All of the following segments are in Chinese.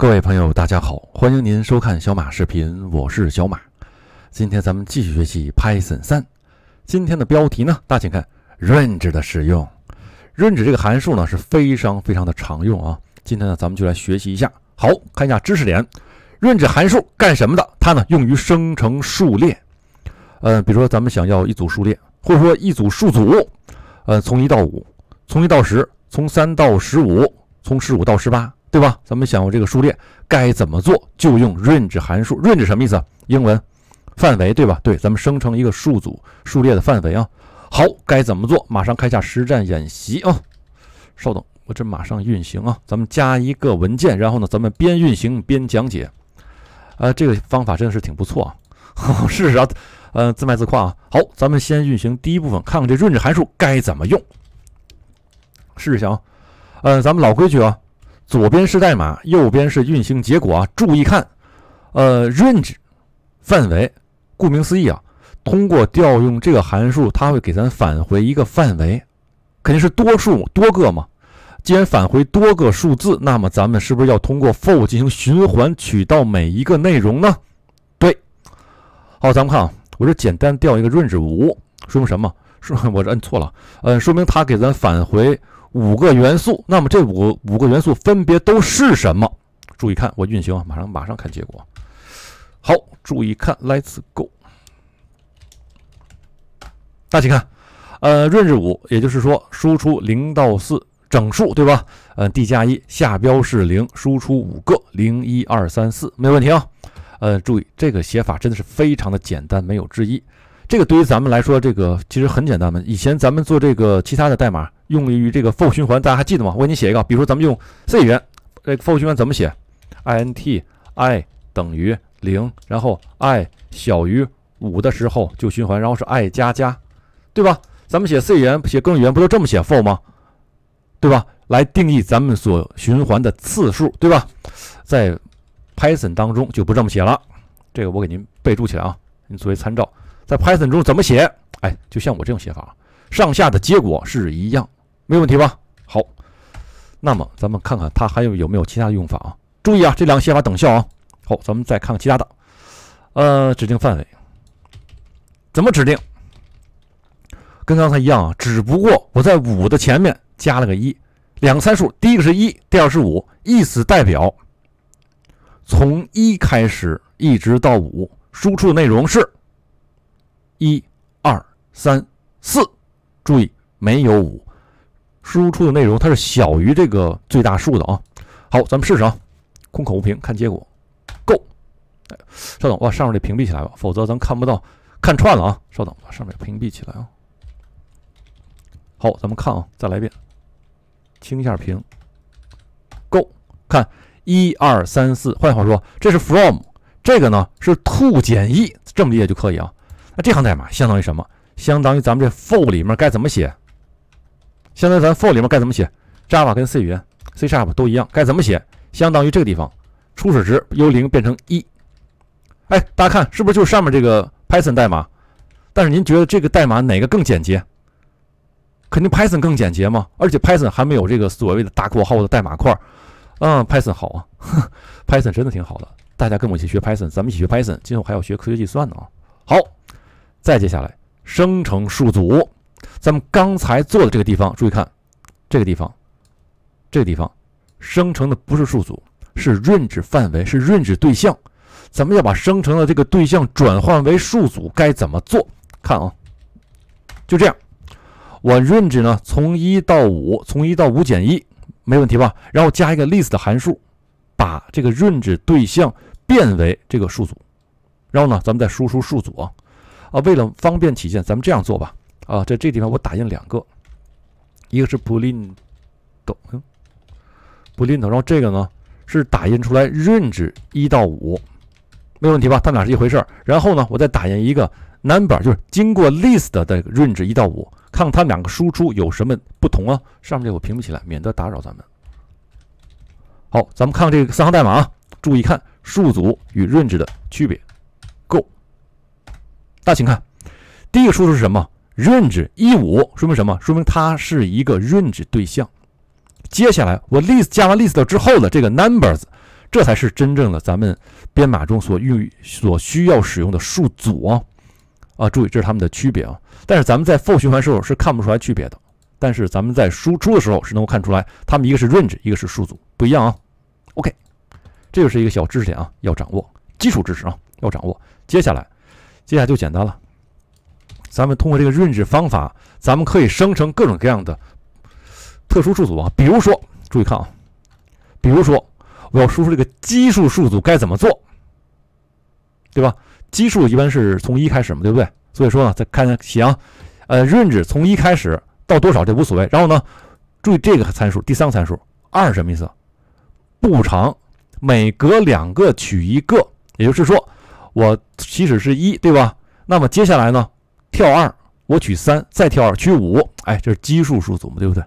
各位朋友，大家好，欢迎您收看小马视频，我是小马。今天咱们继续学习 Python 三。今天的标题呢，大家请看 range 的使用。range 这个函数呢是非常非常的常用啊。今天呢，咱们就来学习一下，好看一下知识点。range 函数干什么的？它呢用于生成数列。呃，比如说咱们想要一组数列，或者说一组数组。呃，从一到五，从一到十，从三到十五，从十五到十八。对吧？咱们想，我这个数列该怎么做？就用 range 函数。range 什么意思英文，范围，对吧？对，咱们生成一个数组、数列的范围啊。好，该怎么做？马上开下实战演习啊！稍等，我这马上运行啊。咱们加一个文件，然后呢，咱们边运行边讲解。啊，这个方法真的是挺不错啊！试试啊，呃，自卖自夸啊。好，咱们先运行第一部分，看看这 range 函数该怎么用。试试啊。呃，咱们老规矩啊。左边是代码，右边是运行结果啊！注意看，呃，range，范围，顾名思义啊，通过调用这个函数，它会给咱返回一个范围，肯定是多数多个嘛。既然返回多个数字，那么咱们是不是要通过 for 进行循环取到每一个内容呢？对，好，咱们看啊，我这简单调一个 range 五，说明什么？说 我这摁错了，呃，说明它给咱返回。五个元素，那么这五五个元素分别都是什么？注意看，我运行，马上马上看结果。好，注意看，Let's go。大家看，呃，闰日五，也就是说输出零到四整数，对吧？呃，d 加一，下标是零，输出五个零一二三四，没问题啊。呃，注意这个写法真的是非常的简单，没有之一。这个对于咱们来说，这个其实很简单嘛。以前咱们做这个其他的代码。用于这个 for 循环，大家还记得吗？我给你写一个，比如说咱们用 C 语言，这个 for 循环怎么写？int i 等于零，然后 i 小于五的时候就循环，然后是 i 加加，对吧？咱们写 C 语言，写更语言不都这么写 for 吗？对吧？来定义咱们所循环的次数，对吧？在 Python 当中就不这么写了，这个我给您备注起来啊，您作为参照，在 Python 中怎么写？哎，就像我这种写法，上下的结果是一样。没问题吧？好，那么咱们看看它还有有没有其他的用法啊？注意啊，这两个写法等效啊。好，咱们再看看其他的。呃，指定范围怎么指定？跟刚才一样啊，只不过我在五的前面加了个一，两个参数，第一个是一，第二是五，意思代表从一开始一直到五，输出的内容是一二三四，注意没有五。输出的内容它是小于这个最大数的啊。好，咱们试试啊。空口无凭，看结果。Go，哎，稍等，把上面的屏蔽起来吧，否则咱看不到，看串了啊。稍等，把上面屏蔽起来啊。好，咱们看啊，再来一遍。清一下屏。Go，看一二三四。换句话说，这是 from，这个呢是 to 减一，这么解就可以啊。那这行代码相当于什么？相当于咱们这 for 里面该怎么写？现在咱 for 里面该怎么写？Java 跟 C 语言、C sharp 都一样，该怎么写？相当于这个地方，初始值由零变成一。哎，大家看，是不是就是上面这个 Python 代码？但是您觉得这个代码哪个更简洁？肯定 Python 更简洁嘛？而且 Python 还没有这个所谓的大括号的代码块。嗯，Python 好啊，Python 真的挺好的。大家跟我一起学 Python，咱们一起学 Python，今后还要学科学计算呢啊。好，再接下来生成数组。咱们刚才做的这个地方，注意看，这个地方，这个地方生成的不是数组，是 range 范围，是 range 对象。咱们要把生成的这个对象转换为数组，该怎么做？看啊，就这样，我 range 呢，从一到五，从一到五减一，没问题吧？然后加一个 list 的函数，把这个 range 对象变为这个数组。然后呢，咱们再输出数组啊。啊，为了方便体现，咱们这样做吧。啊，在这地方我打印两个，一个是布林 o l e a n l n 然后这个呢是打印出来 range 一到五，没有问题吧？它们俩是一回事然后呢，我再打印一个 number，就是经过 list 的 range 一到五，看看它们两个输出有什么不同啊？上面这个我屏蔽起来，免得打扰咱们。好，咱们看看这个三行代码，啊，注意看数组与 range 的区别。Go，大家请看，第一个输出是什么？range 一五说明什么？说明它是一个 range 对象。接下来我 list 加完 list 之后的这个 numbers，这才是真正的咱们编码中所欲所需要使用的数组啊！啊，注意这是他们的区别啊。但是咱们在 for 循环时候是看不出来区别的，但是咱们在输出的时候是能够看出来，他们一个是 range，一个是数组，不一样啊。OK，这就是一个小知识点啊，要掌握基础知识啊，要掌握。接下来，接下来就简单了。咱们通过这个 range 方法，咱们可以生成各种各样的特殊数组啊。比如说，注意看啊，比如说，我要输出这个奇数数组该怎么做？对吧？奇数一般是从一开始嘛，对不对？所以说呢，再看行，呃，range 从一开始到多少这无所谓。然后呢，注意这个参数，第三个参数二什么意思？步长，每隔两个取一个。也就是说，我起始是一，对吧？那么接下来呢？跳二，我取三，再跳二，取五，哎，这是奇数数组嘛，对不对？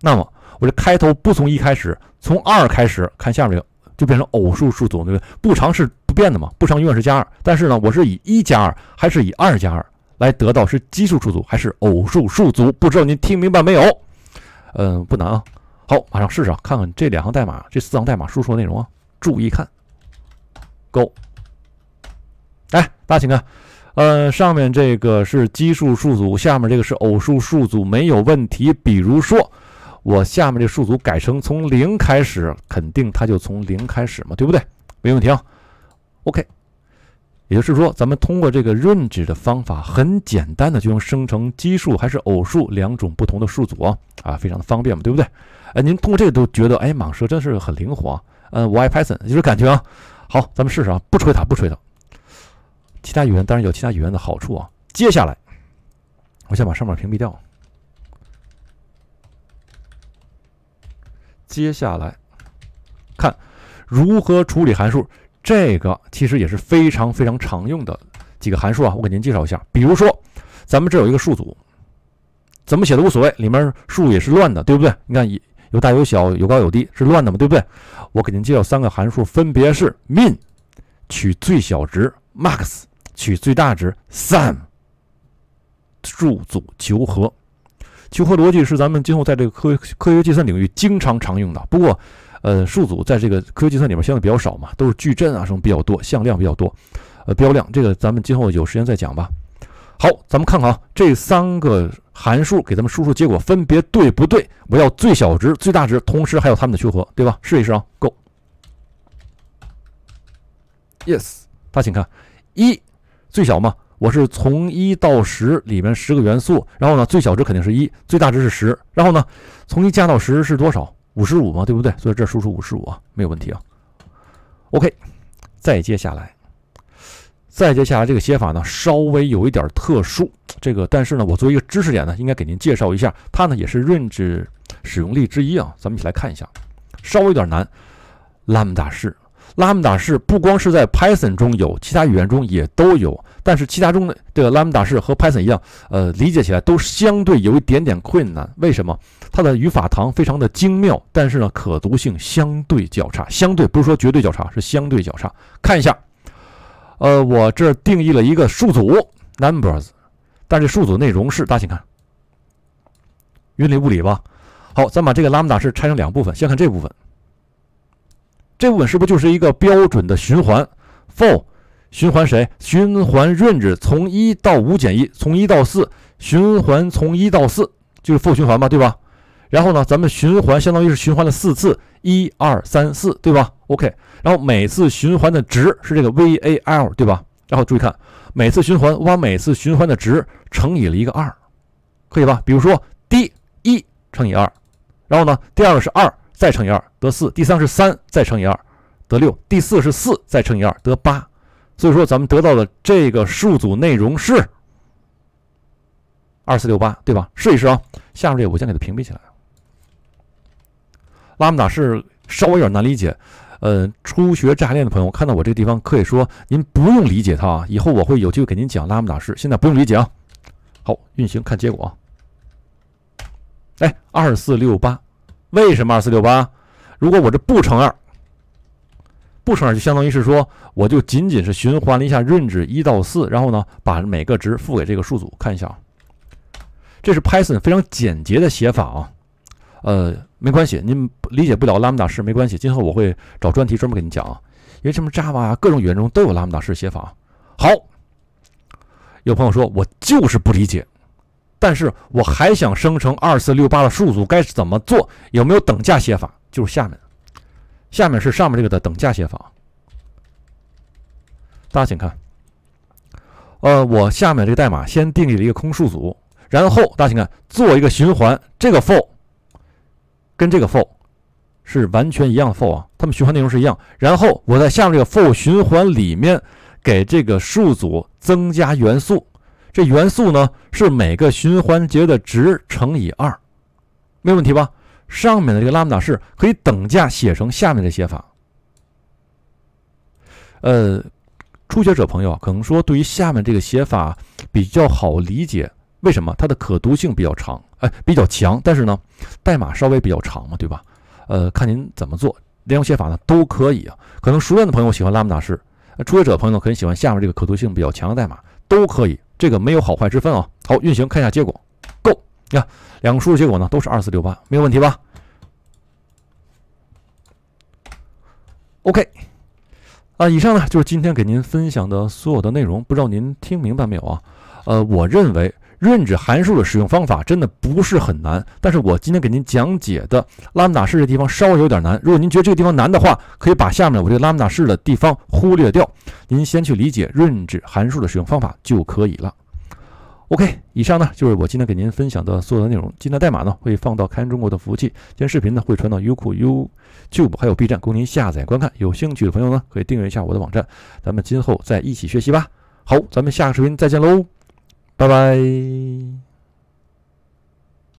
那么我这开头不从一开始，从二开始，看下面这个就变成偶数数组，对不对？不长是不变的嘛，不长永远是加二，但是呢，我是以一加二还是以二加二来得到是奇数数组还是偶数数组，不知道您听明白没有？嗯，不难啊。好，马上试试啊，看看这两行代码，这四行代码输出的内容啊，注意看。Go，来，大家请看。呃，上面这个是奇数数组，下面这个是偶数数组，没有问题。比如说，我下面这数组改成从零开始，肯定它就从零开始嘛，对不对？没问题。啊。OK，也就是说，咱们通过这个 range 的方法，很简单的就能生成奇数还是偶数两种不同的数组啊，啊，非常的方便嘛，对不对？哎，您通过这个都觉得，哎，蟒蛇真是很灵活。嗯，我爱 Python，就是感觉啊。好，咱们试试啊，不吹它，不吹它。其他语言当然有其他语言的好处啊。接下来，我先把上面屏蔽掉。接下来，看如何处理函数。这个其实也是非常非常常用的几个函数啊，我给您介绍一下。比如说，咱们这有一个数组，怎么写的无所谓，里面数也是乱的，对不对？你看有大有小，有高有低，是乱的嘛，对不对？我给您介绍三个函数，分别是 min 取最小值，max。取最大值，sum，数组求和，求和逻辑是咱们今后在这个科科学计算领域经常常用的。不过，呃，数组在这个科学计算里面相对比较少嘛，都是矩阵啊什么比较多，向量比较多，呃，标量这个咱们今后有时间再讲吧。好，咱们看看啊，这三个函数给咱们输出结果分别对不对？我要最小值、最大值，同时还有它们的求和，对吧？试一试啊，Go，Yes，大家请看一。最小嘛，我是从一到十里面十个元素，然后呢，最小值肯定是一，最大值是十，然后呢，从一加到十是多少？五十五嘛，对不对？所以这输出五十五啊，没有问题啊。OK，再接下来，再接下来这个写法呢，稍微有一点特殊，这个但是呢，我作为一个知识点呢，应该给您介绍一下，它呢也是 range 使用例之一啊。咱们一起来看一下，稍微有点难，lambda 式。lambda 式不光是在 Python 中有，其他语言中也都有。但是其他中的这个 lambda 式和 Python 一样，呃，理解起来都相对有一点点困难。为什么？它的语法堂非常的精妙，但是呢，可读性相对较差。相对不是说绝对较差，是相对较差。看一下，呃，我这定义了一个数组 numbers，但是数组内容是大家请看，云里雾里吧。好，咱把这个 lambda 式拆成两部分，先看这部分。这部分是不是就是一个标准的循环 for 循环谁循环 range 从一到五减一从一到四循环从一到四就是 for 循环嘛，对吧？然后呢，咱们循环相当于是循环了四次，一二三四对吧？OK，然后每次循环的值是这个 val 对吧？然后注意看每次循环，我把每次循环的值乘以了一个二，可以吧？比如说第一乘以二，然后呢，第二个是二。再乘以二得四，第三是三，再乘以二得六，第四是四，再乘以二得八，所以说咱们得到的这个数组内容是二四六八，对吧？试一试啊，下面这我先给它屏蔽起来。拉姆达是稍微有点难理解，呃，初学炸链的朋友看到我这个地方，可以说您不用理解它啊，以后我会有机会给您讲拉姆达式，现在不用理解啊。好，运行看结果，啊。哎，二四六八。为什么二四六八？如果我这不乘二，不乘二就相当于是说，我就仅仅是循环了一下 range 一到四，然后呢，把每个值付给这个数组。看一下啊，这是 Python 非常简洁的写法啊。呃，没关系，您理解不了 lambda 式没关系，今后我会找专题专门给你讲啊。因为什么 Java 啊，各种语言中都有 lambda 式写法。好，有朋友说我就是不理解。但是我还想生成二四六八的数组，该怎么做？有没有等价写法？就是下面，下面是上面这个的等价写法。大家请看，呃，我下面这个代码先定义了一个空数组，然后大家请看做一个循环，这个 for 跟这个 for 是完全一样的 for 啊，它们循环内容是一样。然后我在下面这个 for 循环里面给这个数组增加元素。这元素呢是每个循环节的值乘以二，没问题吧？上面的这个拉姆达式可以等价写成下面的写法。呃，初学者朋友可能说对于下面这个写法比较好理解，为什么？它的可读性比较长，哎，比较强，但是呢，代码稍微比较长嘛，对吧？呃，看您怎么做，两种写法呢都可以啊。可能熟练的朋友喜欢拉姆达式，初学者朋友呢很喜欢下面这个可读性比较强的代码，都可以。这个没有好坏之分啊！好，运行看一下结果，Go，你看两个输入结果呢都是二四六八，没有问题吧？OK，啊，以上呢就是今天给您分享的所有的内容，不知道您听明白没有啊？呃，我认为。认知函数的使用方法真的不是很难，但是我今天给您讲解的拉姆达式的地方稍微有点难。如果您觉得这个地方难的话，可以把下面我这拉姆达式的地方忽略掉，您先去理解认知函数的使用方法就可以了。OK，以上呢就是我今天给您分享的所有的内容。今天的代码呢会放到开源中国的服务器，今天视频呢会传到优酷、YouTube 还有 B 站供您下载观看。有兴趣的朋友呢可以订阅一下我的网站，咱们今后再一起学习吧。好，咱们下个视频再见喽。拜拜。